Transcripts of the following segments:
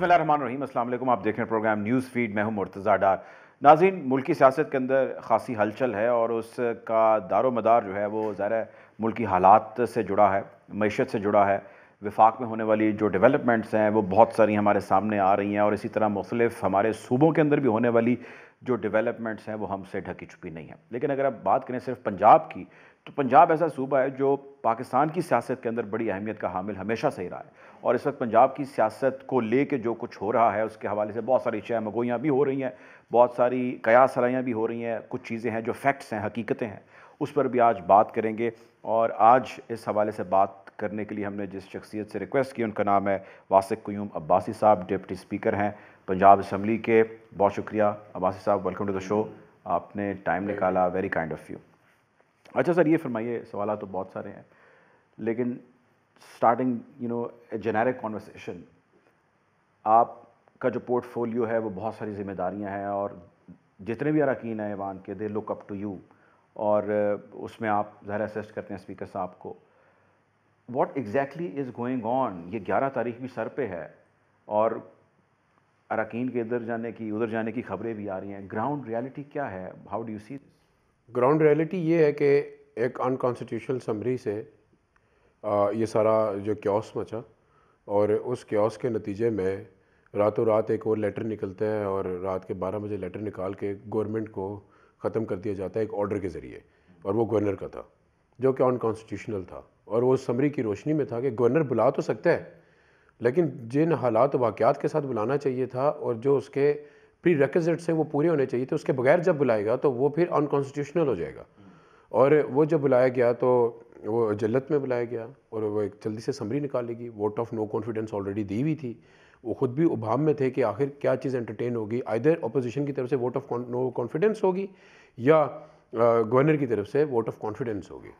बसमिल रहीम असल आप देख रहे हैं प्रोग्राम न्यूज़ फीड मैं हूं मुर्तज़ा डार नाजीन मुल्की सियासत के अंदर खासी हलचल है और उसका दारो मदार जो है वो ज़ाहिर मुल्की हालात से जुड़ा है मीशत से जुड़ा है विफाक में होने वाली जो डेवलपमेंट्स हैं वो बहुत सारी हमारे सामने आ रही हैं और इसी तरह मुख्तफ हमारे सूबों के अंदर भी होने वाली जो डेवलपमेंट्स हैं वो हमसे ढकी छुपी नहीं है लेकिन अगर आप बात करें सिर्फ पंजाब की तो पंजाब ऐसा सूबा है जो पाकिस्तान की सियासत के अंदर बड़ी अहमियत का हामिल हमेशा से ही रहा है और इस वक्त पंजाब की सियासत को ले कर जो कुछ हो रहा है उसके हवाले से बहुत सारी शहमगोयाँ भी हो रही हैं बहुत सारी कयास भी हो रही हैं कुछ चीज़ें हैं जो फैक्ट्स हैं हकीकतें हैं उस पर भी आज बात करेंगे और आज इस हवाले से बात करने के लिए हमने जिस शख्सियत से रिक्वेस्ट की उनका नाम है वासिक क्यूम अब्बासी साहब डिप्टी स्पीकर हैं पंजाब असम्बली के बहुत शुक्रिया अब्बासी साहब वेलकम टू द शो आपने टाइम निकाला वेरी काइंड ऑफ़ यू अच्छा सर ये फरमाइए सवाल तो बहुत सारे हैं लेकिन starting you know a generic conversation आपका जो पोर्टफोलियो है वो बहुत सारी जिम्मेदारियां हैं और जितने भी अरकान हैं ईवान के they look up to you और uh, उसमें आप ज़ाहिर असिस्ट करते हैं स्पीकर साहब को what exactly is going on ये ग्यारह तारीख भी सर पे है और अरकान के इधर जाने की उधर जाने की खबरें भी आ रही हैं ग्राउंड रियलिटी क्या है how do you see ground reality ये है कि एक अनकॉन्स्टिट्यूशनल समरी से ये सारा जो क्योस मचा और उस क्योस के नतीजे में रातों रात एक और लेटर निकलते हैं और रात के बारह बजे लेटर निकाल के गवर्नमेंट को ख़त्म कर दिया जाता है एक ऑर्डर के ज़रिए और वो गवर्नर का था जो कि अनकॉन्स्टिट्यूशनल था और वो समरी की रोशनी में था कि गवर्नर बुला तो सकता है लेकिन जिन हालात वाक़ात के साथ बुलाना चाहिए था और जो उसके प्री रिक्विजिट्स हैं वो पूरे होने चाहिए थे उसके बगैर जब बुलाएगा तो वो फिर अनकॉन्स्टिट्यूशनल हो जाएगा और वो जब बुलाया गया तो वो जल्लत में बुलाया गया और वो एक जल्दी से समरी निकालेगी vote of no confidence already दी हुई थी वो खुद भी उभाम में थे कि आखिर क्या चीज़ एंटरटेन होगी आइधर अपोजिशन की तरफ से वोट ऑफ नो कॉन्फिडेंस होगी या गवर्नर की तरफ से वोट ऑफ कॉन्फिडेंस होगी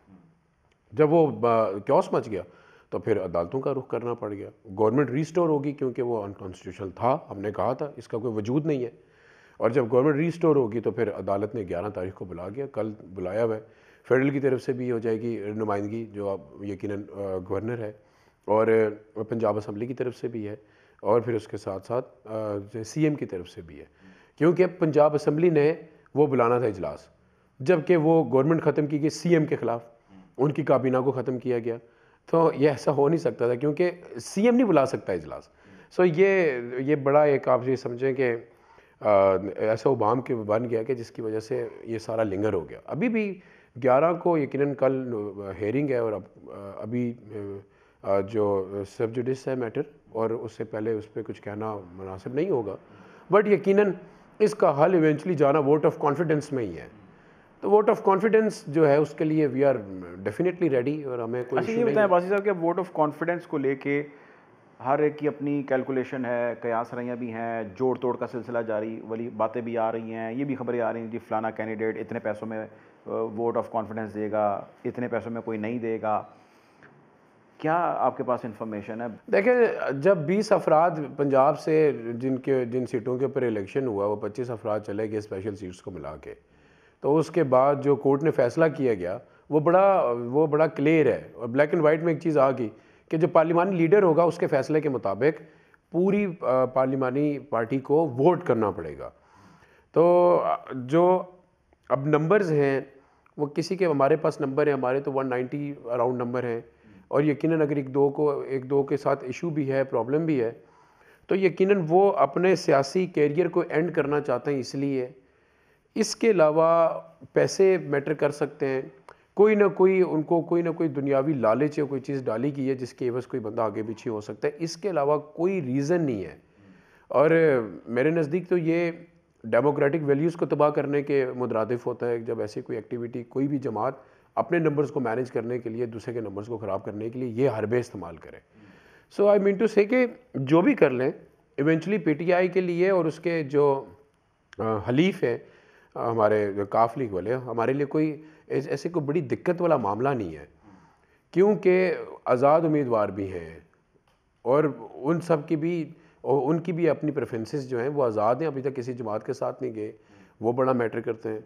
जब वो क्योस मच गया तो फिर अदालतों का रुख करना पड़ गया गवर्नमेंट रीस्टोर होगी क्योंकि वो अनकॉन्स्टिट्यूशनल था हमने कहा था इसका कोई वजूद नहीं है और जब गवर्नमेंट रीस्टोर होगी तो फिर अदालत ने ग्यारह तारीख को बुला गया कल बुलाया हुआ है फेडरल की तरफ से भी हो जाएगी नुमाइंदगी जो आप यकीन गवर्नर है और पंजाब असम्बली की तरफ से भी है और फिर उसके साथ साथ सी एम की तरफ से भी है क्योंकि पंजाब असम्बली ने वो बुलाना था इजलास जबकि वो गवर्नमेंट ख़त्म की गई सी एम के ख़िलाफ़ उनकी काबीना को ख़त्म किया गया तो ये ऐसा हो नहीं सकता था क्योंकि सी एम नहीं बुला सकता इजलास सो ये ये बड़ा एक आप ये समझें कि ऐसा उबाम के बन गया कि जिसकी वजह से ये सारा लिंगर हो गया अभी भी ग्यारह को यकीन कल हेयरिंग है और अब अभी जो सब जुडिस है मैटर और उससे पहले उस पर कुछ कहना मुनासिब नहीं होगा बट यकीन इसका हल इवेंचुअली जाना वोट ऑफ कॉन्फिडेंस में ही है तो वोट ऑफ कॉन्फिडेंस जो है उसके लिए वी आर डेफिनेटली रेडी और हमें कोई अच्छा, ये बताएं बासी साहब कि वोट ऑफ कॉन्फिडेंस को लेके हर एक की अपनी कैलकुलेशन है कयास रहियाँ भी हैं जोड़ तोड़ का सिलसिला जारी वाली बातें भी आ रही हैं ये भी खबरें आ रही हैं जी फ़लाना कैंडिडेट इतने पैसों में वोट ऑफ कॉन्फिडेंस देगा इतने पैसों में कोई नहीं देगा क्या आपके पास इंफॉर्मेशन है देखिए जब 20 अफराद पंजाब से जिनके जिन सीटों के ऊपर इलेक्शन हुआ वो 25 अफराद चले गए स्पेशल सीट्स को मिला के तो उसके बाद जो कोर्ट ने फैसला किया गया वो बड़ा वो बड़ा क्लियर है और ब्लैक एंड वाइट में एक चीज़ आ गई कि जो पार्लिमानी लीडर होगा उसके फैसले के मुताबिक पूरी पार्लिमानी पार्टी को वोट करना पड़ेगा तो जो अब नंबर्स हैं वो किसी के हमारे पास नंबर है हमारे तो 190 अराउंड नंबर हैं और यकीन अगर एक दो को एक दो के साथ इशू भी है प्रॉब्लम भी है तो यकीन वो अपने सियासी कैरियर को एंड करना चाहते हैं इसलिए इसके अलावा पैसे मैटर कर सकते हैं कोई ना कोई उनको कोई ना कोई दुनियावी लालच या कोई चीज़ डाली गई है जिसके बस कोई बंदा आगे पीछे हो सकता है इसके अलावा कोई रीज़न नहीं है और मेरे नज़दीक तो ये डेमोक्रेटिक वैल्यूज़ को तबाह करने के मुतरदफ होता है जब ऐसी कोई एक्टिविटी कोई भी जमात अपने नंबर्स को मैनेज करने के लिए दूसरे के नंबर्स को ख़राब करने के लिए ये हरबे इस्तेमाल करें सो आई मीन टू से कि जो भी कर लें इवेंचुअली पीटीआई के लिए और उसके जो हलीफ हैं हमारे काफ लीग वाले हमारे लिए कोई ऐसे कोई बड़ी दिक्कत वाला मामला नहीं है क्योंकि आज़ाद उम्मीदवार भी हैं और उन सब की भी और उनकी भी अपनी प्रेफरेंसेस जो हैं वो आज़ाद हैं अभी तक किसी जमात के साथ नहीं गए वो बड़ा मैटर करते हैं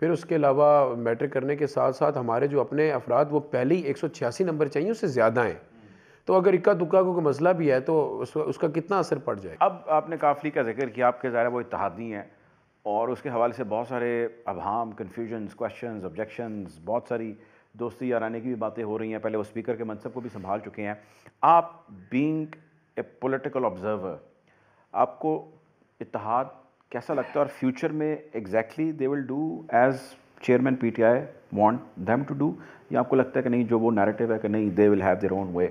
फिर उसके अलावा मैटर करने के साथ साथ हमारे जो अपने अफराद वो पहले ही एक नंबर चाहिए उससे ज़्यादा हैं तो अगर इक्का दुक्का को कोई मसला भी है तो उस, उसका कितना असर पड़ जाए अब आपने काफली का जिक्र किया आपके ज़्यादा वो इतिहादी हैं और उसके हवाले से बहुत सारे अभाम कन्फ्यूजन क्वेश्चन ऑब्जेक्शन बहुत सारी दोस्ती याराने की भी बातें हो रही हैं पहले वो स्पीकर के मनसब को भी संभाल चुके हैं आप बींग ए पोलिटिकल ऑब्जर्वर आपको इतिहाद कैसा लगता है और फ्यूचर में exactly they will do as chairman P T I want them to do या आपको लगता है कि नहीं जो वो नैरेटिव है कि नहीं they will have their own way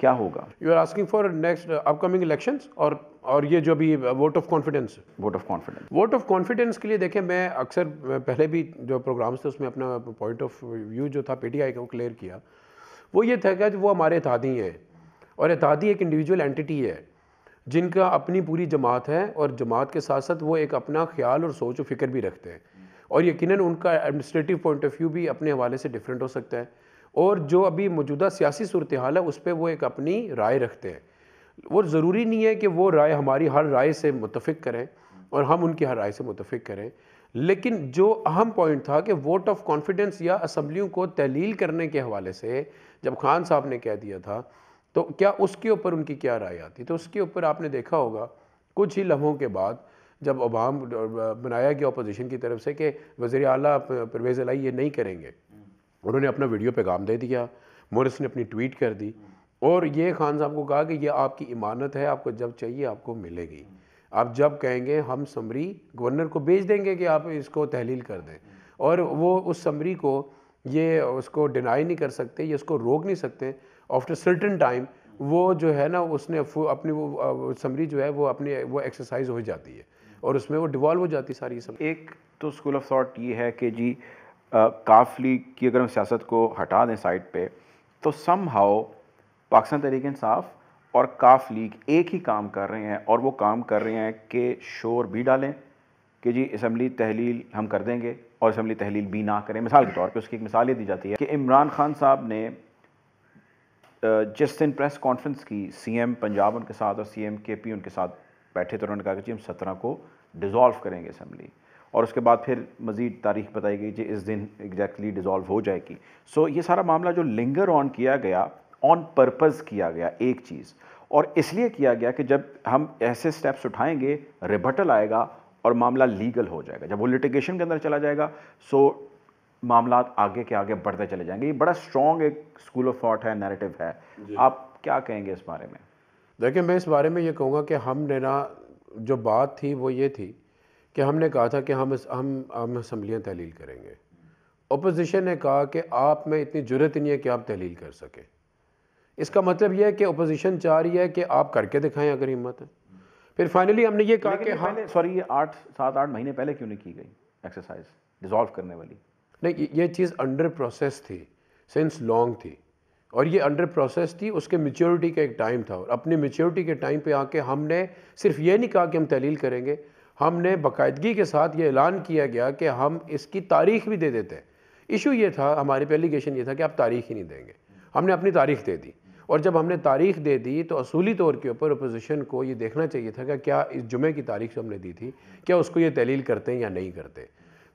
क्या होगा you are asking for next upcoming elections और और ये जो भी vote of confidence vote of confidence vote of confidence के लिए देखें मैं अक्सर पहले भी जो प्रोग्राम्स थे उसमें अपना पॉइंट ऑफ व्यू जो था पी आई का वो क्लियर किया वो ये था कि वो हमारे इतिहादी हैं और एतादी एक इंडिविजुअल एंटिटी है जिनका अपनी पूरी जमात है और जमात के साथ साथ वो एक अपना ख्याल और सोच व फिक्र भी रखते हैं और यकीन उनका एडमिनिस्ट्रेटिव पॉइंट ऑफ व्यू भी अपने हवाले से डिफरेंट हो सकता है और जो अभी मौजूदा सियासी सूरत हाल है उस पर वो एक अपनी राय रखते हैं वो ज़रूरी नहीं है कि वो राय हमारी हर राय से मुतफ़ करें और हम उनकी हर राय से मुतफिक करें लेकिन जो अहम पॉइंट था कि वोट ऑफ कॉन्फिडेंस या असम्बलियों को तहलील करने के हवाले से जब खान साहब ने कह दिया था तो क्या उसके ऊपर उनकी क्या राय आती तो उसके ऊपर आपने देखा होगा कुछ ही लम्हों के बाद जब अवाम बनाया गया अपोजिशन की तरफ से कि वज़ी अला परवेज़ अलाई ये नहीं करेंगे उन्होंने अपना वीडियो पैगाम दे दिया मोरस ने अपनी ट्वीट कर दी और ये खान साहब को कहा कि ये आपकी इमानत है आपको जब चाहिए आपको मिलेगी आप जब कहेंगे हम समरी गवर्नर को भेज देंगे कि आप इसको तहलील कर दें और वो उस समरी को ये उसको डिनाई नहीं कर सकते ये उसको रोक नहीं सकते आफ्टर सर्टन टाइम वो जो है ना उसने अपनी वो समरी जो है वो अपनी वो एक्सरसाइज हो जाती है और उसमें वो डिवॉल्व हो जाती है सारी सब एक तो स्कूल ऑफ थाट ये है कि जी काफ लीग की अगर हम सियासत को हटा दें साइड पे तो सम हाउ पाकिस्तान तहरीक इंसाफ और काफ लीग एक ही काम कर रहे हैं और वो काम कर रहे हैं कि शोर भी डालें कि जी इसम्बली तहलील हम कर देंगे और इसम्बली तहलील भी ना करें मिसाल के तौर पे उसकी एक मिसाल ये दी जाती है कि इमरान खान साहब ने जिस दिन प्रेस कॉन्फ्रेंस की सीएम पंजाब उनके साथ और सीएम केपी उनके साथ बैठे तो उन्होंने कहा कि जी हम सत्रह को डिज़ोल्व करेंगे असम्बली और उसके बाद फिर मज़ीद तारीख बताई गई कि इस दिन एग्जैक्टली डिज़ोल्व हो जाएगी सो ये सारा मामला जो लिंगर ऑन किया गया ऑन पर्पज़ किया गया एक चीज़ और इसलिए किया गया कि जब हम ऐसे स्टेप्स उठाएंगे रिबटल आएगा और मामला लीगल हो जाएगा जब वो लिटिगेशन के अंदर चला जाएगा सो मामला आगे के आगे बढ़ते चले जाएंगे ये बड़ा स्ट्रॉन्ग एक स्कूल ऑफ थॉट है नैरेटिव है आप क्या कहेंगे इस बारे में देखिए मैं इस बारे में ये कहूँगा कि हमने ना जो बात थी वो ये थी कि हमने कहा था कि हम हम हम असम्बलियाँ तहलील करेंगे अपोजिशन ने कहा कि आप में इतनी जरूरत नहीं है कि आप तहलील कर सकें इसका मतलब यह है कि अपोजिशन चाह रही है कि आप करके दिखाएं अगर हिम्मत है फिर फाइनली हमने ये कहा कि हाँ सॉरी ये आठ सात आठ महीने पहले क्यों नहीं की गई एक्सरसाइज डिजॉल्व करने वाली नहीं ये चीज़ अंडर प्रोसेस थी सेंस लॉन्ग थी और ये अंडर प्रोसेस थी उसके मेच्योरिटी का एक टाइम था और अपने मेच्योरिटी के टाइम पे आके हमने सिर्फ ये नहीं कहा कि हम तहलील करेंगे हमने बाकायदगी के साथ ये ऐलान किया गया कि हम इसकी तारीख भी दे देते हैं इशू ये था हमारे पे एलिगेशन ये था कि आप तारीख ही नहीं देंगे हमने अपनी तारीख दे दी और जब हमने तारीख दे दी तो असूली तौर के ऊपर अपोजिशन को ये देखना चाहिए था कि क्या इस जुमे की तारीख जो हमने दी थी क्या उसको ये तहलील करते हैं या नहीं करते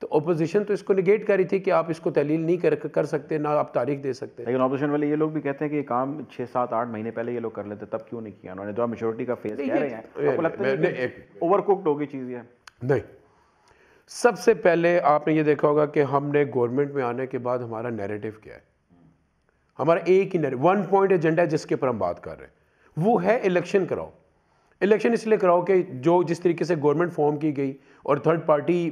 तो अपोजिशन तो इसको निगेट कर रही थी कि आप इसको तहलील नहीं कर कर सकते ना आप तारीख दे सकते लेकिन अपोजिशन वाले ये लोग भी कहते हैं कि ये काम छः सात आठ महीने पहले ये लोग कर लेते तब क्यों नहीं किया उन्होंने जो मेजोरिटी का फेस ओवर कुकड होगी चीज़ ये नहीं सबसे पहले आपने ये देखा होगा कि हमने गवर्नमेंट में आने के बाद हमारा नैरेटिव क्या है हमारा एक ही नैरेटिव वन पॉइंट एजेंडा है जिसके ऊपर हम बात कर रहे हैं वो है इलेक्शन कराओ इलेक्शन इसलिए कराओ कि जो जिस तरीके से गवर्नमेंट फॉर्म की गई और थर्ड पार्टी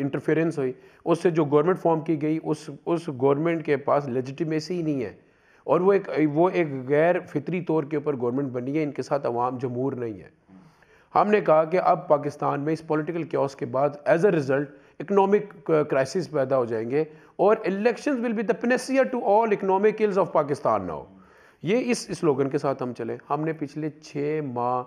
इंटरफेरेंस हुई उससे जो गवर्नमेंट फॉर्म की गई उस उस गवर्नमेंट के पास लेजिटिमेसी ही नहीं है और वो एक वो एक गैर फितरी तौर के ऊपर गवर्नमेंट बनी है इनके साथ अवाम जमूर नहीं है हमने कहा कि अब पाकिस्तान में इस पॉलिटिकल क्योस के बाद as a result economic crisis पैदा हो जाएंगे और इलेक्शन विल बी दिनसियर to all economic of Pakistan now ये इस स्लोगन के साथ हम चले हमने पिछले छः माह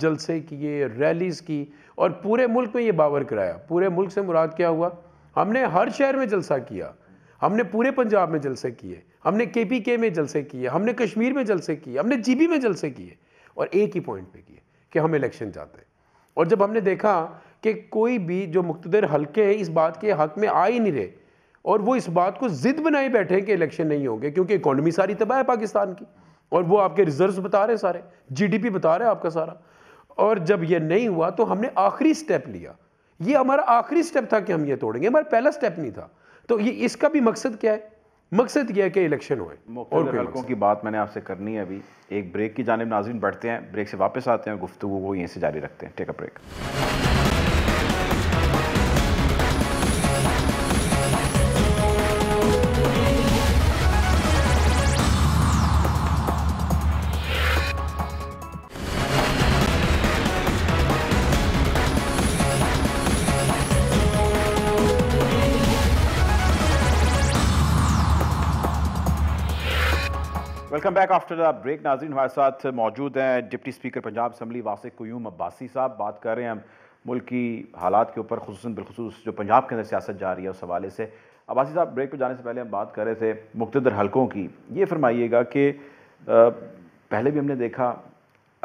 जलसे किए रैलीस की और पूरे मुल्क में ये बावर कराया पूरे मुल्क से मुराद क्या हुआ हमने हर शहर में जलसा किया हमने पूरे पंजाब में जलसे किए हमने के पी के में जलसे किए हमने कश्मीर में जलसे किए हमने जी बी में जलसे किए और एक ही पॉइंट पे किए कि हम इलेक्शन जाते हैं और जब हमने देखा कि कोई भी जो मुख्तर हल्के हैं इस बात के हक में आ ही नहीं रहे और वो इस बात को ज़िद बनाए बैठे हैं कि इलेक्शन नहीं होंगे क्योंकि इकॉनमी सारी तबाह है पाकिस्तान की और वो आपके रिजर्व्स बता रहे हैं सारे जीडीपी बता रहे हैं आपका सारा और जब ये नहीं हुआ तो हमने आखिरी स्टेप लिया ये हमारा आखिरी स्टेप था कि हम ये तोड़ेंगे हमारा पहला स्टेप नहीं था तो ये इसका भी मकसद क्या है मकसद यह है कि इलेक्शन हुए और हल्कों की बात मैंने आपसे करनी है अभी एक ब्रेक की जानब नाजिन बढ़ते हैं ब्रेक से वापस आते हैं गुफ्तु को यहीं से जारी रखते हैं take a break welcome back after the break नाजीन हमारे साथ मौजूद हैं deputy speaker Punjab assembly Wasiq Qayyum Abbasi साहब बात कर रहे हैं हम मुल्क की हालात के ऊपर खसूस बिलखसूस जो पंजाब के अंदर सियासत जा रही है उस हवाले से अब्बासी साहब ब्रेक पर जाने से पहले हम बात कर रहे थे मुख्तर हलकों की ये फरमाइएगा कि पहले भी हमने देखा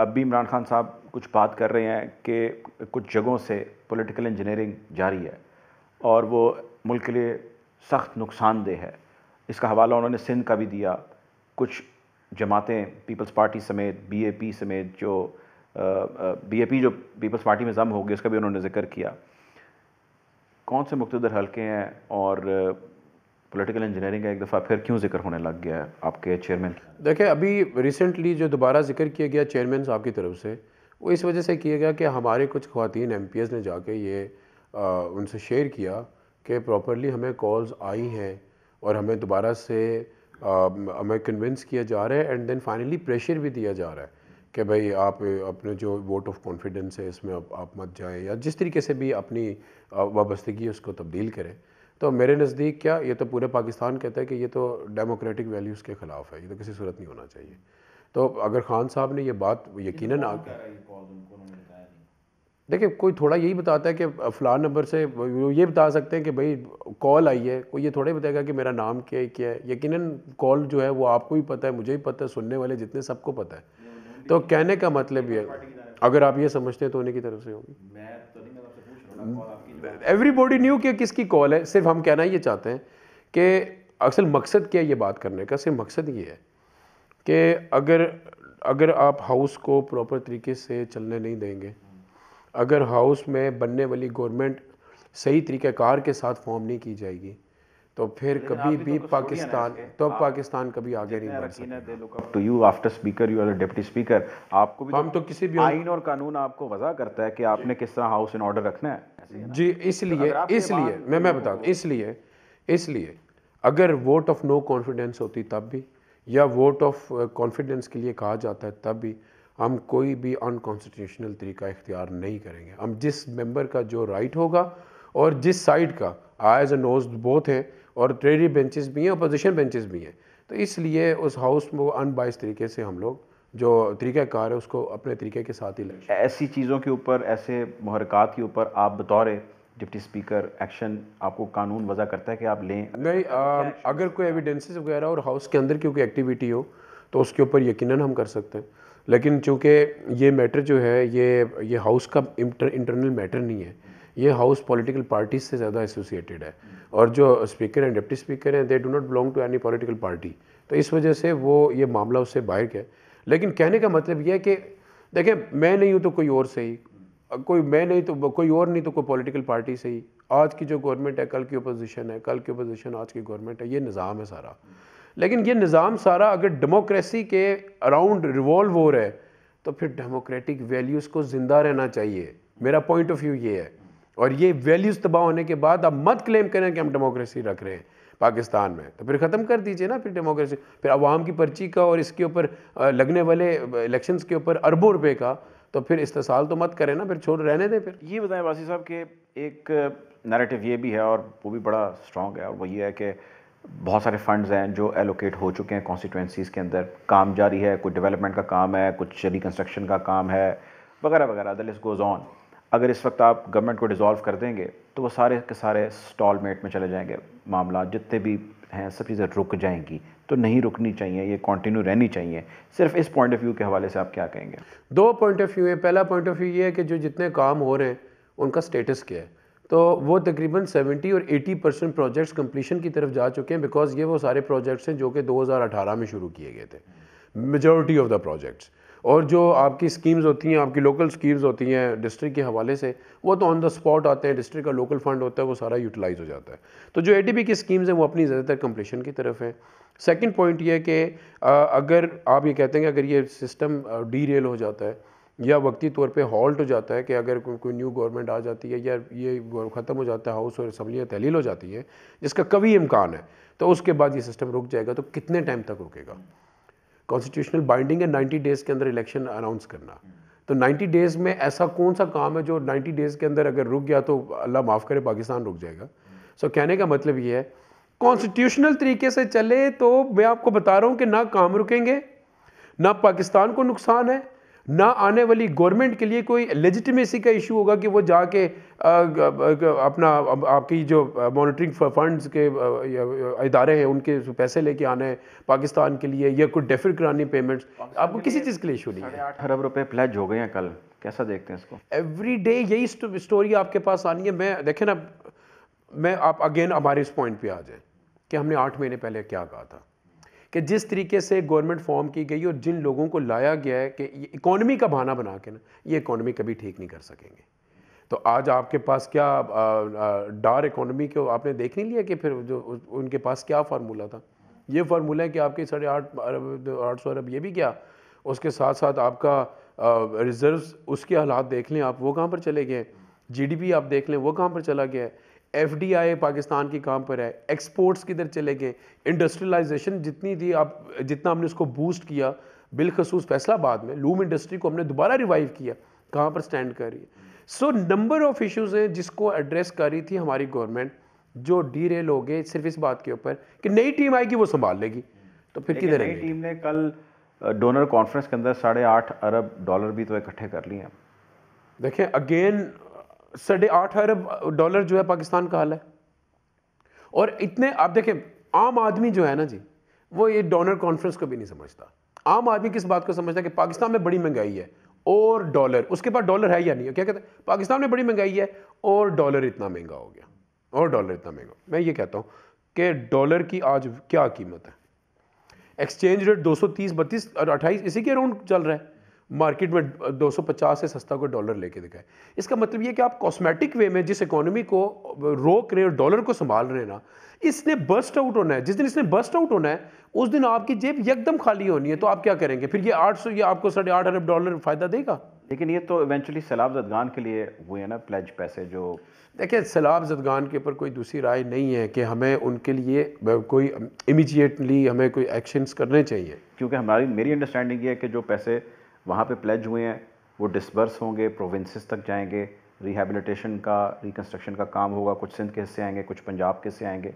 अब भी इमरान खान साहब कुछ बात कर रहे हैं कि कुछ जगहों से पोलिटिकल इंजीनियरिंग जारी है और वो मुल्क के लिए सख्त नुकसानदेह है इसका हवाला उन्होंने सिंध का भी दिया कुछ जमातें पीपल्स पार्टी समेत बीएपी समेत जो बीएपी जो पीपल्स पार्टी में ज़म हो गई उसका भी उन्होंने ज़िक्र किया कौन से मुख्तर हल्के हैं और पॉलिटिकल इंजीनियरिंग का एक दफ़ा फिर क्यों जिक्र होने लग गया है आपके चेयरमैन देखिए अभी रिसेंटली जो दोबारा जिक्र किया गया चेयरमैन साहब की तरफ से वो इस वजह से किया गया कि हमारे कुछ खातन एम ने जाके ये आ, उनसे शेयर किया कि प्रॉपरली हमें कॉल्स आई हैं और हमें दोबारा से हमें कन्विंस किया जा रहा है एंड देन फाइनली प्रेशर भी दिया जा रहा है कि भाई आप अपने जो वोट ऑफ कॉन्फिडेंस है इसमें आप, आप मत जाएं या जिस तरीके से भी अपनी वाबस्तगी उसको तब्दील करें तो मेरे नज़दीक क्या ये तो पूरे पाकिस्तान कहता है कि ये तो डेमोक्रेटिक वैल्यूज़ के ख़िलाफ़ है ये तो किसी सूरत नहीं होना चाहिए तो अगर खान साहब ने ये बात तो यकीन आ देखिए कोई थोड़ा यही बताता है कि फ़लाँ नंबर से ये बता सकते हैं कि भाई कॉल आई है कोई ये थोड़ा ही बताएगा कि मेरा नाम क्या है क्या है यकीनन कॉल जो है वो आपको ही पता है मुझे ही पता है सुनने वाले जितने सबको पता है तो कहने का मतलब ये अगर आप ये समझते हैं तो उन्हीं की तरफ से होगी एवरीबॉडी तो न्यू कि किसकी कॉल है सिर्फ हम कहना ये चाहते हैं कि असल मकसद क्या है ये बात करने का सिर्फ मकसद ये है कि अगर अगर आप हाउस को प्रॉपर तरीके से चलने नहीं देंगे अगर हाउस में बनने वाली गवर्नमेंट सही तरीके कार के साथ फॉर्म नहीं की जाएगी तो फिर कभी भी तो पाकिस्तान तो पाकिस्तान कभी आगे नहीं बढ़ सकता you after speaker you are deputy speaker आपको भी तो हम तो किसी भी आइन और कानून आपको वजह करता है कि आपने किस तरह हाउस इन ऑर्डर रखना है जी इसलिए इसलिए मैं मैं बता इसलिए इसलिए अगर वोट ऑफ नो कॉन्फिडेंस होती तब भी या वोट ऑफ कॉन्फिडेंस के लिए कहा जाता है तब भी हम कोई भी अनकॉन्स्टिट्यूशनल तरीका इख्तियार नहीं करेंगे हम जिस मेंबर का जो राइट होगा और जिस साइड का आयज एंड नोज बोथ हैं और ट्रेडरी बेंचेस भी हैं अपोजिशन बेंचेस भी हैं तो इसलिए उस हाउस में वो अनबाइस तरीके से हम लोग जो तरीक़ाकार है उसको अपने तरीके के साथ ही लें ऐसी चीज़ों के ऊपर ऐसे महरक़ात के ऊपर आप बतौर डिप्टी स्पीकर एक्शन आपको कानून वजह करता है कि आप लें नहीं आ, अगर कोई एविडेंसेस वगैरह और हाउस के अंदर की कोई एक्टिविटी हो तो उसके ऊपर यकीनन हम कर सकते हैं लेकिन चूँकि ये मैटर जो है ये ये हाउस का इंटर, इंटरनल मैटर नहीं है ये हाउस पॉलिटिकल पार्टीज से ज़्यादा एसोसिएटेड है और जो स्पीकर हैं डिप्टी स्पीकर हैं they do not belong to any political party तो इस वजह से वो ये मामला उससे बाहर है लेकिन कहने का मतलब यह है कि देखें मैं नहीं हूँ तो कोई और सही कोई मैं नहीं तो कोई और नहीं तो कोई पॉलिटिकल पार्टी सही आज की जो गवर्नमेंट है कल की अपोजिशन है कल की अपोजिशन आज की गवर्नमेंट है ये निज़ाम है सारा लेकिन ये निज़ाम सारा अगर डेमोक्रेसी के अराउंड रिवॉल्व हो रहा है तो फिर डेमोक्रेटिक वैल्यूज़ को ज़िंदा रहना चाहिए मेरा पॉइंट ऑफ व्यू ये है और ये वैल्यूज़ तबाह होने के बाद आप मत क्लेम करें कि हम डेमोक्रेसी रख रहे हैं पाकिस्तान में तो फिर ख़त्म कर दीजिए ना फिर डेमोक्रेसी फिर आवाम की पर्ची का और इसके ऊपर लगने वाले इलेक्शंस के ऊपर अरबों रुपए का तो फिर इस्तेसाल तो मत करें ना फिर छोड़ रहने दें फिर ये बताएं वासी साहब कि एक नैरेटिव ये भी है और वो भी बड़ा स्ट्रॉन्ग है और वो ये है कि बहुत सारे फंड्स हैं जो एलोकेट हो चुके हैं कॉन्स्टिट्यूंसीज़ के अंदर काम जारी है कुछ डेवलपमेंट का काम है कुछ रिकन्स्ट्रक्शन का काम है वगैरह वगैरह द लिस्ट गोज़ ऑन अगर इस वक्त आप गवर्नमेंट को डिजॉल्व कर देंगे तो वो सारे के सारे स्टॉलमेट में चले जाएंगे मामला जितने भी हैं सब चीज़ें रुक जाएंगी तो नहीं रुकनी चाहिए ये कंटिन्यू रहनी चाहिए सिर्फ इस पॉइंट ऑफ व्यू के हवाले से आप क्या कहेंगे दो पॉइंट ऑफ व्यू है पहला पॉइंट ऑफ व्यू ये है कि जो जितने काम हो रहे हैं उनका स्टेटस क्या है तो वो तकरीबन 70 और 80 परसेंट प्रोजेक्ट्स कम्पलीशन की तरफ जा चुके हैं बिकॉज ये वो सारे प्रोजेक्ट्स हैं जो कि 2018 में शुरू किए गए थे मेजोरिटी ऑफ द प्रोजेक्ट्स और जो आपकी स्कीम्स होती हैं आपकी लोकल स्कीम्स होती हैं डिस्ट्रिक्ट के हवाले से वो तो ऑन द स्पॉट आते हैं डिस्ट्रिक्ट का लोकल फंड होता है वो सारा यूटिलाइज हो जाता है तो जो ए की स्कीम्स हैं वो अपनी ज़्यादातर कम्प्लीशन की तरफ हैं सेकेंड पॉइंट ये कि अगर आप ये कहते हैं कि अगर ये सिस्टम डी रेल हो जाता है या वक्ती तौर पे हॉल्ट हो जाता है कि अगर कोई कोई न्यू गवर्नमेंट आ जाती है या ये ख़त्म हो जाता है हाउस और असम्बलियाँ तहलील हो जाती हैं जिसका कभी इम्कान है तो उसके बाद ये सिस्टम रुक जाएगा तो कितने टाइम तक रुकेगा कॉन्स्टिट्यूशनल बाइंडिंग है नाइन्टी डेज़ के अंदर इलेक्शन अनाउंस करना तो नाइन्टी डेज़ में ऐसा कौन सा काम है जो नाइन्टी डेज़ के अंदर अगर रुक गया तो अल्लाह माफ़ करे पाकिस्तान रुक जाएगा सो so, कहने का मतलब ये है कॉन्स्टिट्यूशनल तरीके से चले तो मैं आपको बता रहा हूँ कि ना काम रुकेंगे ना पाकिस्तान को नुकसान है ना आने वाली गवर्नमेंट के लिए कोई लेजिटिमेसी का इशू होगा कि वो जाके अपना आपकी जो मॉनिटरिंग फंड्स के इदारे हैं उनके पैसे लेके आने पाकिस्तान के लिए या कुछ डेफर करानी पेमेंट्स आपको किसी चीज़ के लिए इशू नहीं है आठ अरब रुपये प्लेज हो गए हैं कल कैसा देखते हैं इसको एवरी डे यही स्टोरी आपके पास आनी है मैं देखें ना मैं आप अगेन हमारे इस पॉइंट पे आ जाए कि हमने आठ महीने पहले क्या कहा था कि जिस तरीके से गवर्नमेंट फॉर्म की गई और जिन लोगों को लाया गया है कि ये का बहाना बना के ना ये इकोनॉमी कभी ठीक नहीं कर सकेंगे तो आज आपके पास क्या डार इकॉनमी को आपने देख नहीं लिया कि फिर जो उनके पास क्या फार्मूला था ये फार्मूला है कि आपके साढ़े आठ अरब आठ सौ अरब ये भी क्या उसके साथ साथ आपका रिजर्व्स उसके हालात देख लें आप वो कहाँ पर चले गए जीडीपी आप देख लें वो कहाँ पर चला गया है एफ पाकिस्तान की काम पर है एक्सपोर्ट्स किधर चले गए इंडस्ट्रियलाइजेशन जितनी थी आप जितना हमने उसको बूस्ट किया बिलखसूस फैसलाबाद में लूम इंडस्ट्री को हमने दोबारा रिवाइव किया कहाँ पर स्टैंड कर रही है सो नंबर ऑफ़ इश्यूज हैं जिसको एड्रेस कर रही थी हमारी गवर्नमेंट जो डी रेल हो गए सिर्फ इस बात के ऊपर कि नई टीम आएगी वो संभाल लेगी तो फिर किधर नई टीम ने कल डोनर कॉन्फ्रेंस के अंदर साढ़े आठ अरब डॉलर भी तो इकट्ठे कर लिए हैं देखें अगेन साढ़े आठ अरब डॉलर जो है पाकिस्तान का हाल है और इतने आप देखें आम आदमी जो है ना जी वो ये डॉलर कॉन्फ्रेंस को भी नहीं समझता आम आदमी किस बात को समझता है कि पाकिस्तान में बड़ी महंगाई है और डॉलर उसके पास डॉलर है या नहीं क्या कहते हैं पाकिस्तान में बड़ी महंगाई है और डॉलर इतना महंगा हो गया और डॉलर इतना महंगा मैं ये कहता हूँ कि डॉलर की आज क्या कीमत है एक्सचेंज रेट दो सौ तीस बत्तीस और अट्ठाईस इसी के अराउंड चल रहा है मार्केट में 250 से सस्ता कोई डॉलर लेके दिखाए इसका मतलब ये कि आप कॉस्मेटिक वे में जिस इकोनॉमी को रोक रहे हैं डॉलर को संभाल रहे ना इसने बस्ट आउट होना है जिस दिन इसने बस्ट आउट होना है उस दिन आपकी जेब एकदम खाली होनी है तो आप क्या करेंगे फिर ये 800 ये आपको साढ़े आठ अरब डॉलर फ़ायदा देगा लेकिन ये तो इवेंचुअली सैलाब जदगान के लिए हुए ना प्लेज पैसे जो देखिए सैलाब जदगान के ऊपर कोई दूसरी राय नहीं है कि हमें उनके लिए कोई इमीजिएटली हमें कोई एक्शंस करने चाहिए क्योंकि हमारी मेरी अंडरस्टैंडिंग ये है कि जो पैसे वहाँ पे प्लेज हुए हैं वो डिसबर्स होंगे प्रोविंसेस तक जाएंगे रिहेबिलिटेशन का रिकन्स्ट्रक्शन का काम होगा कुछ सिंध के हिस्से आएंगे कुछ पंजाब के हिस्से आएंगे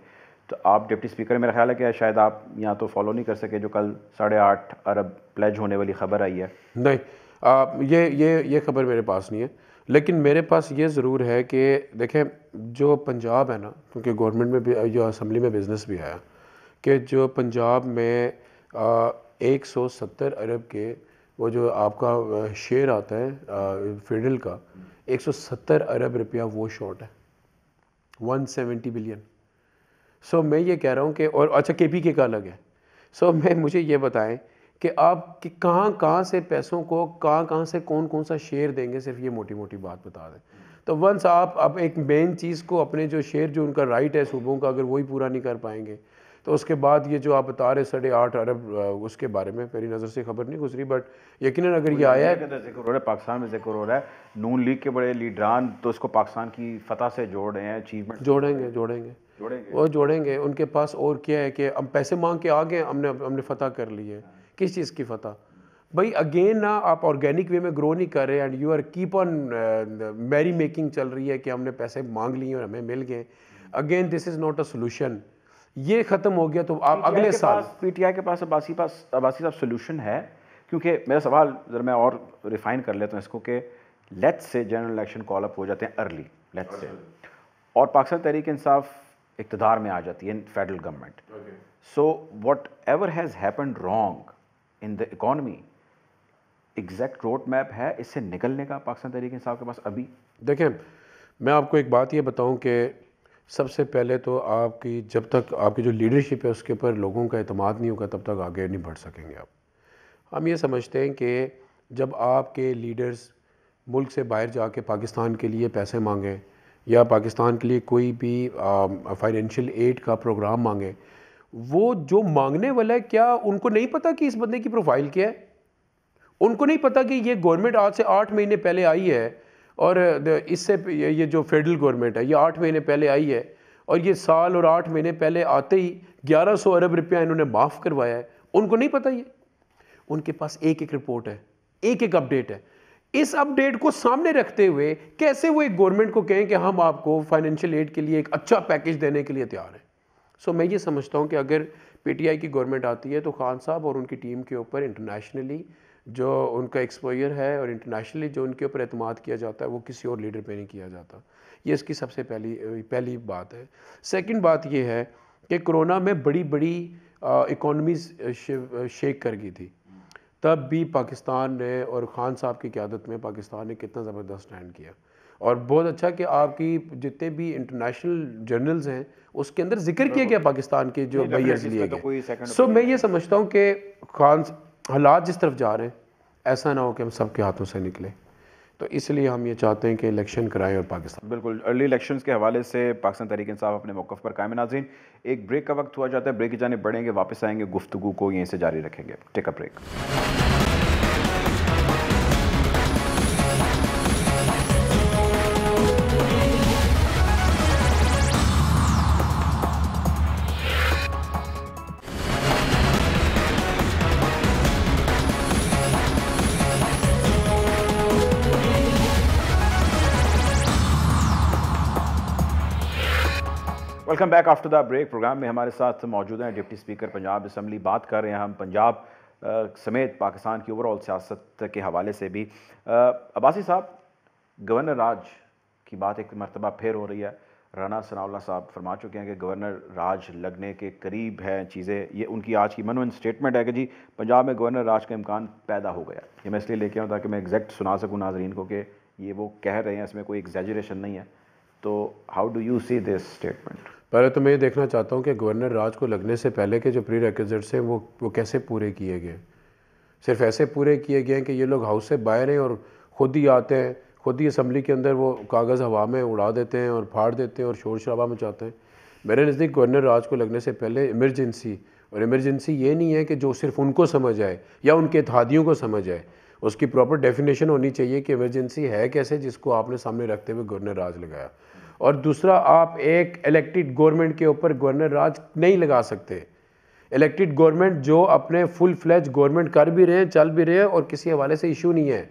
तो आप डिप्टी स्पीकर मेरा ख्याल है कि शायद आप यहाँ तो फॉलो नहीं कर सके जो कल साढ़े आठ अरब प्लेज होने वाली खबर आई है नहीं आ, ये ये ये खबर मेरे पास नहीं है लेकिन मेरे पास ये ज़रूर है कि देखें जो पंजाब है ना क्योंकि गवर्नमेंट में भी जो असम्बली में बिज़नेस भी आया कि जो पंजाब में एक सौ सत्तर अरब के वो जो आपका शेयर आता है फेडरल का 170 अरब रुपया वो शॉर्ट है 170 बिलियन सो so, मैं ये कह रहा हूँ कि और अच्छा के पी के का अलग है सो so, मैं मुझे ये बताएं कि आप कि कहाँ कहाँ से पैसों को कहाँ कहाँ से कौन कौन सा शेयर देंगे सिर्फ ये मोटी मोटी बात बता दें तो वंस आप अब एक मेन चीज़ को अपने जो शेयर जो उनका राइट है सूबों का अगर वही पूरा नहीं कर पाएंगे तो उसके बाद ये जो आप बता रहे साढ़े आठ अरब उसके बारे में मेरी नज़र से खबर नहीं गुजरी बट यकीन अगर ये आया है जिक्र हो रहा है पाकिस्तान में जिक्र हो रहा है नून लीग के बड़े लीडरान तो उसको पाकिस्तान की फतह से जोड़ रहे हैं अचीवमेंट जोड़ेंगे जोड़ेंगे वो जोड़ेंगे उनके पास और क्या है कि हम पैसे मांग के आ गए हमने हमने फतह कर ली है किस चीज़ की फतह भाई अगेन ना आप ऑर्गेनिक वे में ग्रो नहीं कर रहे and you are keep on merry making चल रही है कि हमने पैसे मांग लिए और हमें मिल गए again this is not a solution ये खत्म हो गया तो आप अगले साल पीटीआई के पास अबासी पास अबासी साहब सोल्यूशन है क्योंकि मेरा सवाल ज़रा मैं और रिफाइन कर लेता हूँ इसको कि let's say general election call up हो जाते हैं अर्ली लेट्स से और पाकिस्तान तहरीक इंसाफ इकतदार में आ जाती है federal government so whatever has happen wrong in the economy exact road map है इससे निकलने का पाकिस्तान तहरीक इंसाफ के पास अभी देखें मैं आपको एक बात ये बताऊं कि सबसे पहले तो आपकी जब तक आपकी जो लीडरशिप है उसके ऊपर लोगों का अतमाद नहीं होगा तब तक आगे नहीं बढ़ सकेंगे आप हम ये समझते हैं कि जब आपके लीडर्स मुल्क से बाहर जाके पाकिस्तान के लिए पैसे मांगें या पाकिस्तान के लिए कोई भी फाइनेंशियल एड का प्रोग्राम मांगे वो जो मांगने वाला है क्या उनको नहीं पता कि इस बंदे की प्रोफाइल क्या है उनको नहीं पता कि ये गवर्नमेंट आज से आठ महीने पहले आई है और इससे ये जो फेडरल गवर्नमेंट है ये आठ महीने पहले आई है और ये साल और आठ महीने पहले आते ही 1100 अरब रुपया इन्होंने माफ़ करवाया है उनको नहीं पता ये उनके पास एक एक रिपोर्ट है एक एक अपडेट है इस अपडेट को सामने रखते हुए कैसे वो एक गवर्नमेंट को कहें कि हम आपको फाइनेंशियल एड के लिए एक अच्छा पैकेज देने के लिए तैयार हैं सो मैं ये समझता हूँ कि अगर पीटीआई की गवर्नमेंट आती है तो खान साहब और उनकी टीम के ऊपर इंटरनेशनली जो उनका एक्सपोजर है और इंटरनेशनली जो उनके ऊपर अतमाद किया जाता है वो किसी और लीडर पे नहीं किया जाता ये इसकी सबसे पहली पहली बात है सेकंड बात ये है कि कोरोना में बड़ी बड़ी इकोनॉमीज शेक कर गई थी तब भी पाकिस्तान ने और ख़ान साहब की क्यादत में पाकिस्तान ने कितना ज़बरदस्त स्टैंड किया और बहुत अच्छा कि आपकी जितने भी इंटरनेशनल जर्नल्स हैं उसके अंदर जिक्र किया गया पाकिस्तान के जो मैयर्स लिए तो गए सो मैं ये समझता हूँ कि खान हालात जिस तरफ जा रहे हैं ऐसा ना हो कि हम सब के हाथों से निकले तो इसलिए हम ये चाहते हैं कि इलेक्शन कराएं और पाकिस्तान बिल्कुल अर्ली इलेक्शन के हवाले से पाकिस्तान तहरीक साहब अपने मौक़ पर कायम नाजीन एक ब्रेक का वक्त हुआ जाता है ब्रेक की जाने बढ़ेंगे वापस आएंगे गुफ्तु को यहीं से जारी रखेंगे take a break welcome back after the break programme में हमारे साथ मौजूद हैं डिप्टी स्पीकर पंजाब असम्बली बात कर रहे हैं हम पंजाब समेत पाकिस्तान की ओवरऑल सियासत के हवाले से भी अब्बासी साहब गवर्नर राज की बात एक मरतबा फिर हो रही है राना सनाउल्ला साहब फरमा चुके हैं कि गवर्नर राज लगने के करीब हैं चीज़ें ये उनकी आज की मनोन स्टेटमेंट है कि जी पंजाब में गवर्नर राज का इम्कान पैदा हो गया ये मैं इसलिए लेके आऊँ ताकि मैं एग्जैक्ट सुना सकूँ नाजरीन को कि ये वो कह रहे हैं इसमें कोई एग्जेजरेशन नहीं है तो how do you see this statement पहले तो मैं ये देखना चाहता हूँ कि गवर्नर राज को लगने से पहले के जो प्री रिक्विजिट्स हैं वो वो कैसे पूरे किए गए सिर्फ ऐसे पूरे किए गए हैं कि ये लोग हाउस से बाहर हैं और खुद ही आते हैं खुद ही असम्बली के अंदर वो कागज़ हवा में उड़ा देते हैं और फाड़ देते हैं और शोर शराबा मचाते हैं मेरे नज़दीक गवर्नर राज को लगने से पहले इमरजेंसी और इमरजेंसी ये नहीं है कि जो सिर्फ उनको समझ आए या उनके इतिहादियों को समझ आए उसकी प्रॉपर डेफिनेशन होनी चाहिए कि इमरजेंसी है कैसे जिसको आपने सामने रखते हुए गवर्नर राज लगाया और दूसरा आप एक इलेक्टेड गवर्नमेंट के ऊपर गवर्नर राज नहीं लगा सकते इलेक्टेड गवर्नमेंट जो अपने फुल फ्लैज गवर्नमेंट कर भी रहे हैं चल भी रहे हैं और किसी हवाले से इशू नहीं है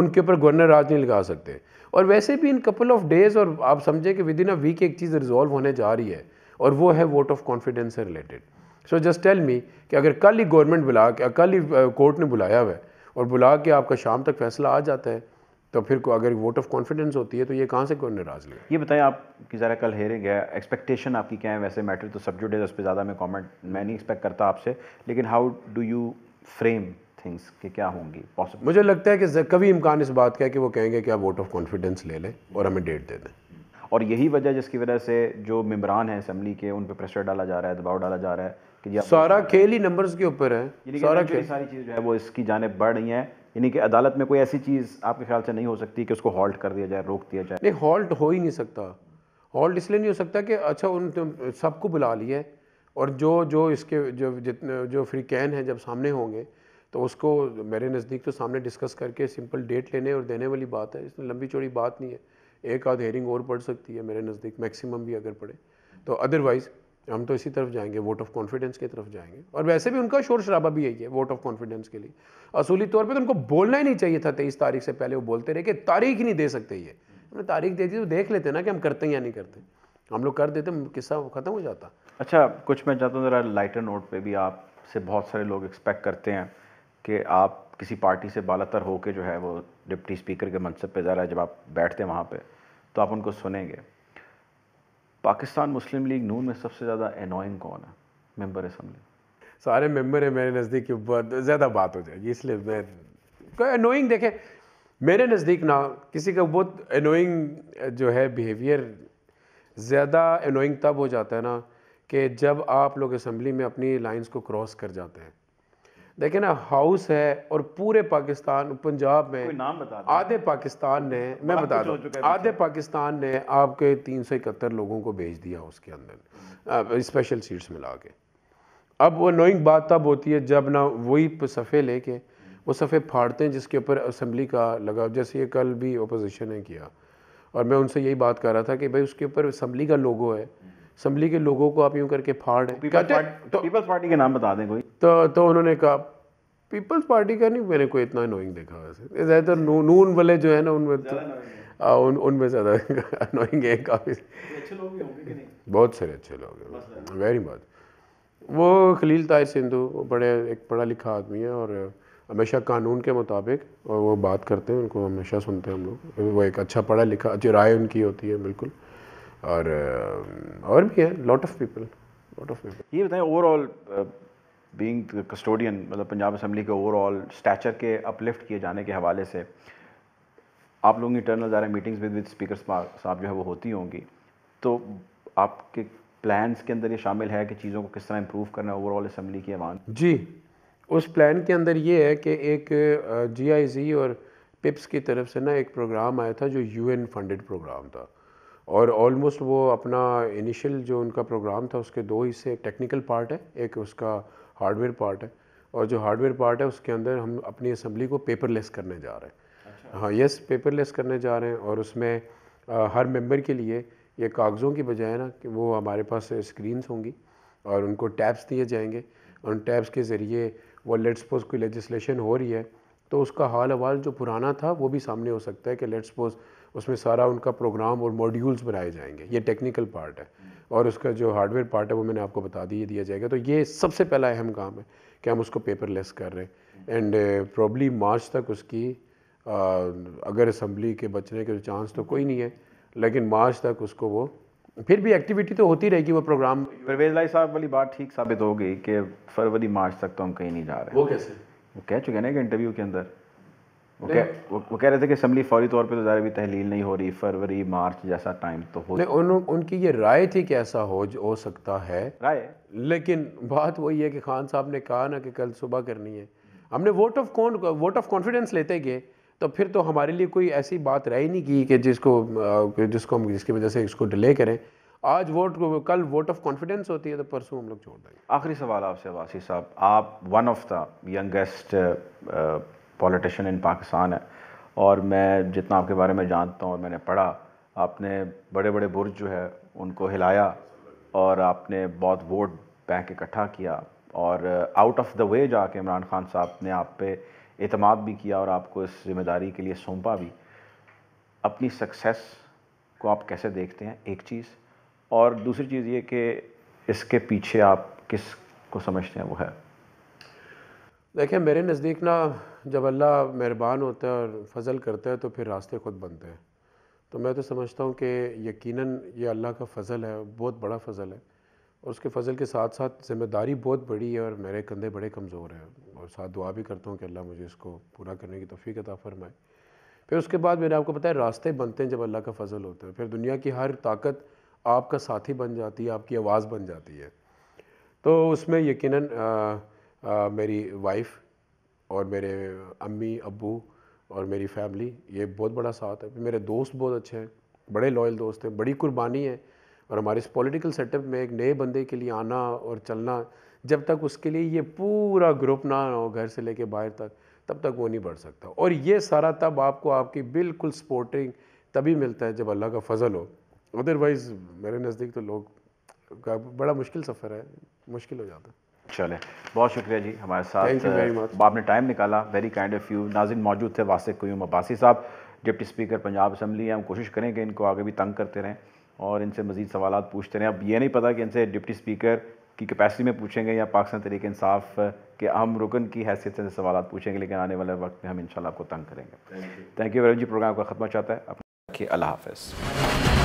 उनके ऊपर गवर्नर राज नहीं लगा सकते और वैसे भी इन कपल ऑफ डेज़ और आप समझें कि विद इन अ वीक एक चीज़ रिजॉल्व होने जा रही है और वो है वोट ऑफ कॉन्फिडेंस से related so just tell me कि अगर कल ही गवर्नमेंट बुला के कल ही कोर्ट ने बुलाया हुआ है और बुला के आपका शाम तक फैसला आ जाता है तो फिर अगर वोट ऑफ कॉन्फिडेंस होती है तो ये कहाँ से कोई नाराज लिया ये बताएं कि ज़रा कल हेयरिंग है एक्सपेक्टेशन आपकी क्या है वैसे मैटर तो सब्जुड है उस पर ज़्यादा मैं कॉमेंट मैं नहीं एक्सपेक्ट करता आपसे लेकिन how do you frame things कि क्या होंगी पॉसिबल मुझे लगता है कि कभी इम्कान इस बात का है कि वो कहेंगे कि आप वोट ऑफ कॉन्फिडेंस ले लें और हमें डेट दे दें और यही वजह जिसकी वजह से जो मम्बरान हैं असम्बली के उन पर प्रेशर डाला जा रहा है दबाव डाला जा रहा है कि सारा खेल ही नंबर्स के ऊपर है सारा खेल सारी चीज़ जो है वो इसकी जानब बढ़ रही है यानी कि अदालत में कोई ऐसी चीज़ आपके ख्याल से नहीं हो सकती कि उसको हॉल्ट कर दिया जाए रोक दिया जाए नहीं हॉल्ट हो ही नहीं सकता हॉल्ट इसलिए नहीं हो सकता कि अच्छा उन तो सबको बुला लिए और जो जो इसके जो जितने जो फ्री कैन हैं जब सामने होंगे तो उसको मेरे नज़दीक तो सामने डिस्कस करके सिंपल डेट लेने और देने वाली बात है इसमें लंबी चौड़ी बात नहीं है एक आध हेयरिंग और पड़ सकती है मेरे नज़दीक मैक्सिमम भी अगर पड़े तो अदरवाइज़ हम तो इसी तरफ जाएंगे वोट ऑफ कॉन्फिडेंस की तरफ जाएंगे और वैसे भी उनका शोर शराबा भी यही है वोट ऑफ कॉन्फिडेंस के लिए असूली तौर पे तो उनको बोलना ही नहीं चाहिए था तेईस तारीख से पहले वो बोलते रहे कि तारीख ही नहीं दे सकते ये हमने तारीख दे दी तो देख लेते ना कि हम करते हैं या नहीं करते हम लोग कर देते किस्सा ख़त्म हो जाता अच्छा कुछ मैं चाहता हूँ ज़रा लाइटर नोट पर भी आपसे बहुत सारे लोग एक्सपेक्ट करते हैं कि आप किसी पार्टी से बालातर होकर जो है वो डिप्टी स्पीकर के मनसब पर जा रहा है जब आप बैठते हैं वहाँ पर तो आप उनको सुनेंगे पाकिस्तान मुस्लिम लीग नून में सबसे ज़्यादा एनोइंग कौन है मेम्बर असम्बली सारे मेम्बर हैं मेरे नज़दीक ज़्यादा बात हो जाएगी इसलिए मैं अनोइंग देखें मेरे नज़दीक ना किसी का बहुत अनोइंग जो है बिहेवियर ज़्यादा अनोइंग तब हो जाता है ना कि जब आप लोग असम्बली में अपनी लाइंस को क्रॉस कर जाते हैं देखिए ना हाउस है और पूरे पाकिस्तान पंजाब में नाम बता आधे पाकिस्तान ने मैं बता दूँ आधे पाकिस्तान ने आपके तीन सौ इकहत्तर लोगों को भेज दिया उसके अंदर स्पेशल हम्म। सीट्स मिला के अब वो नोइंग बात तब होती है जब ना वही सफ़े लेके वो सफ़े फाड़ते हैं जिसके ऊपर असम्बली का लगा जैसे ये कल भी अपोजिशन ने किया और मैं उनसे यही बात कर रहा था कि भाई उसके ऊपर असम्बली का लोगो है असम्बली के लोगों को आप यूं करके फाड़ तो, पीपल्स पार्टी के नाम बता दें कोई तो तो उन्होंने कहा पीपल्स पार्टी का नहीं मैंने कोई इतना अनोइंग देखा वैसे ज़्यादातर नू, नून वाले जो है ना उनमें तो, उन उनमें ज़्यादा अनोइंग है काफ़ी बहुत सारे अच्छे लोग हैं वेरी मच वो खलील ताहिर सिंधु बड़े एक पढ़ा लिखा आदमी है और हमेशा कानून के मुताबिक और वो बात करते हैं उनको हमेशा सुनते हैं हम लोग वो एक अच्छा पढ़ा लिखा जो राय उनकी होती है बिल्कुल और और भी है lot of people lot of people ये बताएं ओवरऑल बीइंग कस्टोडियन मतलब पंजाब असम्बली के ओवरऑल स्टैचर के अपलिफ्ट किए जाने के हवाले से आप लोगों की इंटरनल रहे मीटिंग्स विद विद स्पीकर साहब जो है वो होती होंगी तो आपके प्लान्स के अंदर ये शामिल है कि चीज़ों को किस तरह इम्प्रूव करना है ओवरऑल असम्बली की अवान जी उस प्लान के अंदर ये है कि एक जी और पिप्स की तरफ से ना एक प्रोग्राम आया था जो यूएन फंडेड प्रोग्राम था और ऑलमोस्ट वो अपना इनिशियल जो उनका प्रोग्राम था उसके दो हिस्से एक टेक्निकल पार्ट है एक उसका हार्डवेयर पार्ट है और जो हार्डवेयर पार्ट है उसके अंदर हम अपनी असम्बली को पेपरलेस करने जा रहे हैं अच्छा। हाँ यस पेपरलेस करने जा रहे हैं और उसमें आ, हर मेंबर के लिए ये कागज़ों की बजाय ना कि वो हमारे पास स्क्रीनस होंगी और उनको टैब्स दिए जाएंगे उन टैब्स के ज़रिए वो लेट सपोज कोई लेजिस्लेशन हो रही है तो उसका हाल अवाल जो पुराना था वो भी सामने हो सकता है कि लेट सपोज़ उसमें सारा उनका प्रोग्राम और मॉड्यूल्स बनाए जाएंगे ये टेक्निकल पार्ट है और उसका जो हार्डवेयर पार्ट है वो मैंने आपको बता दिए दिया जाएगा तो ये सबसे पहला अहम काम है कि हम उसको पेपरलेस कर रहे हैं एंड प्रॉब्ली uh, मार्च तक उसकी आ, uh, अगर असम्बली के बचने के चांस तो कोई नहीं है लेकिन मार्च तक उसको वो फिर भी एक्टिविटी तो होती रहेगी वो प्रोग्राम परवेज लाई साहब वाली बात ठीक साबित हो गई कि फरवरी मार्च तक तो हम कहीं नहीं जा रहे वो कैसे वो कह चुके हैं ना कि इंटरव्यू के अंदर वो कह रहे थे कि असम्बली फौरी तौर पर तो ज़्यादा भी तहलील नहीं हो रही फरवरी मार्च जैसा टाइम तो हो नहीं उन, उनकी ये राय थी कि ऐसा हो हो सकता है राय लेकिन बात वही है कि खान साहब ने कहा ना कि कल सुबह करनी है हमने वोट ऑफ कौन वोट ऑफ कॉन्फिडेंस लेते गए तो फिर तो हमारे लिए कोई ऐसी बात रह ही नहीं की कि जिसको जिसको हम जिसकी वजह से इसको डिले करें आज वोट कल वोट ऑफ कॉन्फिडेंस होती है तो परसों हम लोग छोड़ देंगे आखिरी सवाल आपसे वासी साहब आप one of the youngest politician in Pakistan है और मैं जितना आपके बारे में जानता हूँ और मैंने पढ़ा आपने बड़े बड़े बुर्ज जो है उनको हिलाया और आपने बहुत वोट बैंक इकट्ठा किया और आउट ऑफ द वे जाके इमरान खान साहब ने आप पे अतमाद भी किया और आपको इस जिम्मेदारी के लिए सौंपा भी अपनी सक्सेस को आप कैसे देखते हैं एक चीज़ और दूसरी चीज़ ये कि इसके पीछे आप किस को समझते हैं वो है देखें मेरे नज़दीक ना जब अल्लाह मेहरबान होता है और फ़ल करता है तो फिर रास्ते ख़ुद बनते हैं तो मैं तो समझता हूँ कि यकीनन ये अल्लाह का फ़ज़ल है बहुत बड़ा फ़ल है और उसके फ़ल के साथ साथ ज़िम्मेदारी बहुत बड़ी है और मेरे कंधे बड़े कमज़ोर हैं और साथ दुआ भी करता हूँ कि अल्लाह मुझे इसको पूरा करने की तफ़ी अता फ़रमाए फिर उसके बाद मैंने आपको पता है रास्ते बनते हैं जब अल्लाह का फ़ज़ल होता है फिर दुनिया की हर ताकत आपका साथी बन जाती है आपकी आवाज़ बन जाती है तो उसमें यकीनन मेरी वाइफ और मेरे अम्मी अबू और मेरी फैमिली ये बहुत बड़ा साथ है मेरे दोस्त बहुत अच्छे हैं बड़े लॉयल दोस्त हैं बड़ी कुर्बानी है और हमारे इस पॉलिटिकल सेटअप में एक नए बंदे के लिए आना और चलना जब तक उसके लिए ये पूरा ग्रुप ना हो घर से लेके बाहर तक तब तक वो नहीं बढ़ सकता और ये सारा तब आपको आपकी बिल्कुल सपोर्टिंग तभी मिलता है जब अल्लाह का फजल हो अदरवाइज़ मेरे नज़दीक तो लोग का बड़ा मुश्किल सफ़र है मुश्किल हो जाता है चले बहुत शुक्रिया जी हमारे साथ आपने टाइम निकाला वेरी काइंड ऑफ यू नाजिन मौजूद थे वासिक क्यूम अब्बासी साहब डिप्टी स्पीकर पंजाब असम्बली हम कोशिश करें कि इनको आगे भी तंग करते रहें और इनसे मजीद सवाल पूछते रहें अब ये नहीं पता कि इनसे डिप्टी स्पीकर की कैपेसिटी में पूछेंगे या पाकिस्तान तरीके इंसाफ के अहम रुकन की हैसियत से सवाल पूछेंगे लेकिन आने वाले वक्त में हम इन आपको तंग करेंगे थैंक यू वेरी जी प्रोग्राम का खत्मा चाहता है रखिए अल्लाह हाफ़